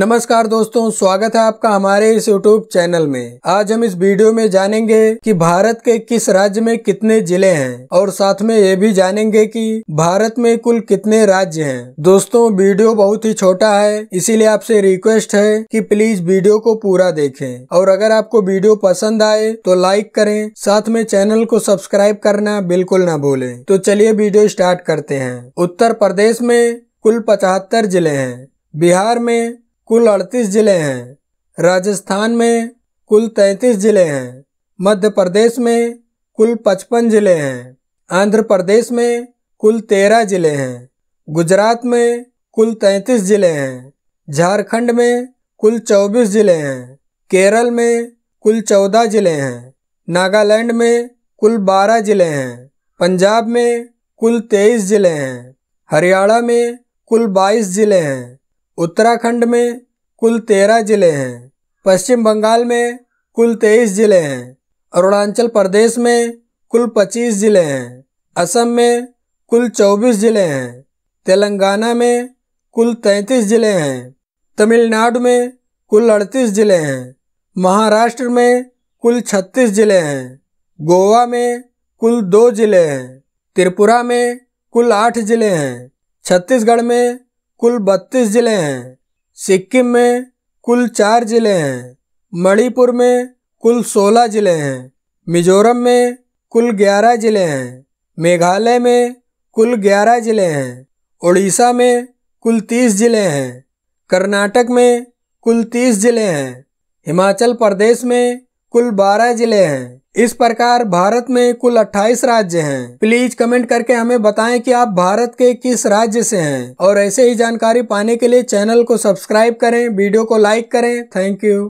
नमस्कार दोस्तों स्वागत है आपका हमारे इस यूट्यूब चैनल में आज हम इस वीडियो में जानेंगे कि भारत के किस राज्य में कितने जिले हैं और साथ में ये भी जानेंगे कि भारत में कुल कितने राज्य हैं दोस्तों वीडियो बहुत ही छोटा है इसीलिए आपसे रिक्वेस्ट है कि प्लीज वीडियो को पूरा देखें और अगर आपको वीडियो पसंद आए तो लाइक करें साथ में चैनल को सब्सक्राइब करना बिल्कुल न भूले तो चलिए वीडियो स्टार्ट करते हैं उत्तर प्रदेश में कुल पचहत्तर जिले हैं बिहार में कुल अड़तीस जिले हैं राजस्थान में कुल तैतीस जिले हैं मध्य प्रदेश में कुल पचपन जिले हैं आंध्र प्रदेश में कुल तेरह जिले हैं गुजरात में कुल तैतीस जिले हैं झारखंड में कुल चौबीस जिले हैं केरल में कुल चौदह जिले हैं नागालैंड में कुल बारह जिले हैं पंजाब में कुल तेईस जिले हैं हरियाणा में कुल बाईस जिले हैं उत्तराखंड में कुल तेरह जिले हैं पश्चिम बंगाल में कुल तेईस जिले हैं अरुणाचल प्रदेश में कुल पच्चीस जिले हैं असम में कुल चौबीस जिले हैं तेलंगाना में कुल तैंतीस जिले हैं तमिलनाडु में कुल अड़तीस जिले हैं महाराष्ट्र में कुल छत्तीस जिले हैं गोवा में कुल दो जिले हैं त्रिपुरा में कुल आठ जिले हैं छत्तीसगढ़ में कुल बत्तीस जिले हैं सिक्किम में कुल चार जिले हैं मणिपुर में कुल सोलह जिले हैं मिजोरम में कुल ग्यारह जिले हैं मेघालय में कुल ग्यारह जिले हैं उड़ीसा में कुल तीस जिले हैं कर्नाटक में कुल तीस जिले हैं हिमाचल प्रदेश में कुल 12 जिले हैं इस प्रकार भारत में कुल 28 राज्य हैं। प्लीज कमेंट करके हमें बताएं कि आप भारत के किस राज्य से हैं और ऐसे ही जानकारी पाने के लिए चैनल को सब्सक्राइब करें वीडियो को लाइक करें थैंक यू